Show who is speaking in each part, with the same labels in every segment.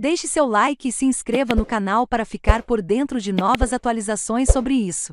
Speaker 1: Deixe seu like e se inscreva no canal para ficar por dentro de novas atualizações sobre isso.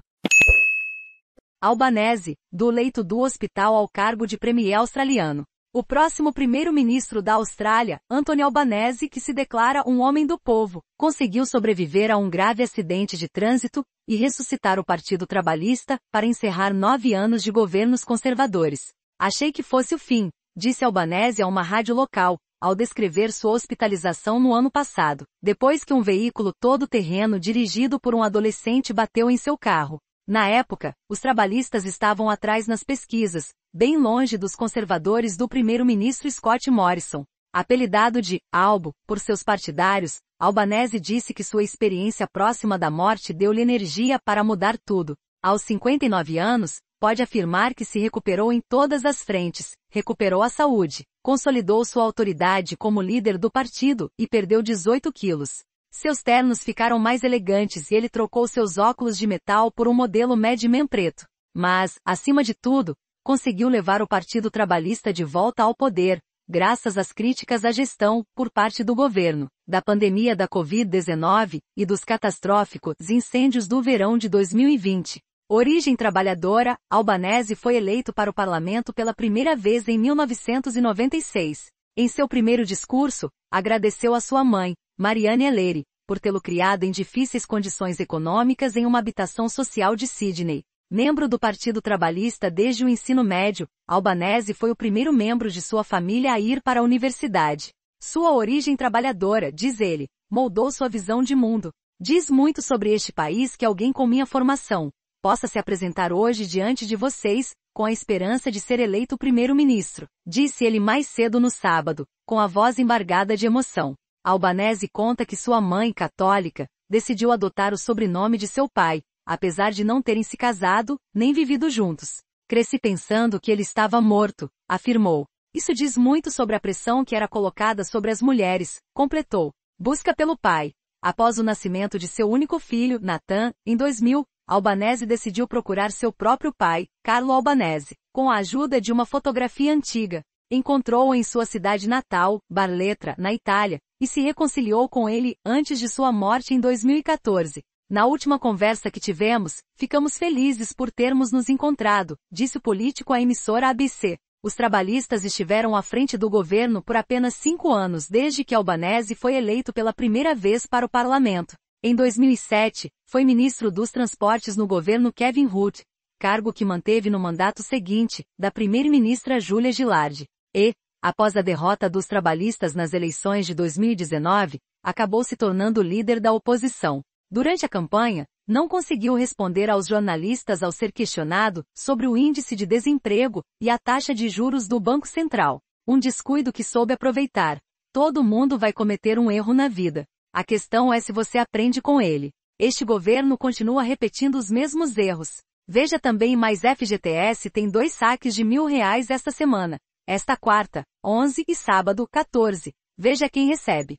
Speaker 1: Albanese, do leito do hospital ao cargo de premier australiano. O próximo primeiro-ministro da Austrália, Anthony Albanese, que se declara um homem do povo, conseguiu sobreviver a um grave acidente de trânsito e ressuscitar o Partido Trabalhista para encerrar nove anos de governos conservadores. Achei que fosse o fim, disse Albanese a uma rádio local, ao descrever sua hospitalização no ano passado, depois que um veículo todo-terreno dirigido por um adolescente bateu em seu carro. Na época, os trabalhistas estavam atrás nas pesquisas, bem longe dos conservadores do primeiro-ministro Scott Morrison. Apelidado de Albo por seus partidários, Albanese disse que sua experiência próxima da morte deu-lhe energia para mudar tudo. Aos 59 anos, pode afirmar que se recuperou em todas as frentes, recuperou a saúde, consolidou sua autoridade como líder do partido e perdeu 18 quilos. Seus ternos ficaram mais elegantes e ele trocou seus óculos de metal por um modelo Mad preto. Mas, acima de tudo, conseguiu levar o Partido Trabalhista de volta ao poder, graças às críticas à gestão, por parte do governo, da pandemia da Covid-19 e dos catastróficos incêndios do verão de 2020. Origem trabalhadora, Albanese foi eleito para o parlamento pela primeira vez em 1996. Em seu primeiro discurso, agradeceu a sua mãe, Marianne Elleri, por tê-lo criado em difíceis condições econômicas em uma habitação social de Sydney. Membro do Partido Trabalhista desde o ensino médio, Albanese foi o primeiro membro de sua família a ir para a universidade. Sua origem trabalhadora, diz ele, moldou sua visão de mundo. Diz muito sobre este país que alguém com minha formação, possa se apresentar hoje diante de vocês, com a esperança de ser eleito primeiro-ministro, disse ele mais cedo no sábado, com a voz embargada de emoção. Albanese conta que sua mãe, católica, decidiu adotar o sobrenome de seu pai, apesar de não terem se casado, nem vivido juntos. Cresci pensando que ele estava morto, afirmou. Isso diz muito sobre a pressão que era colocada sobre as mulheres, completou. Busca pelo pai. Após o nascimento de seu único filho, Natan, em 2000, Albanese decidiu procurar seu próprio pai, Carlo Albanese, com a ajuda de uma fotografia antiga. Encontrou-o em sua cidade natal, Barletra, na Itália, e se reconciliou com ele antes de sua morte em 2014. Na última conversa que tivemos, ficamos felizes por termos nos encontrado, disse o político à emissora ABC. Os trabalhistas estiveram à frente do governo por apenas cinco anos desde que Albanese foi eleito pela primeira vez para o parlamento. Em 2007, foi ministro dos Transportes no governo Kevin Rudd, cargo que manteve no mandato seguinte, da primeira-ministra Júlia Gillard. E, após a derrota dos trabalhistas nas eleições de 2019, acabou se tornando líder da oposição. Durante a campanha, não conseguiu responder aos jornalistas ao ser questionado sobre o índice de desemprego e a taxa de juros do Banco Central. Um descuido que soube aproveitar. Todo mundo vai cometer um erro na vida. A questão é se você aprende com ele. Este governo continua repetindo os mesmos erros. Veja também mais FGTS tem dois saques de mil reais esta semana. Esta quarta, 11 e sábado, 14. Veja quem recebe.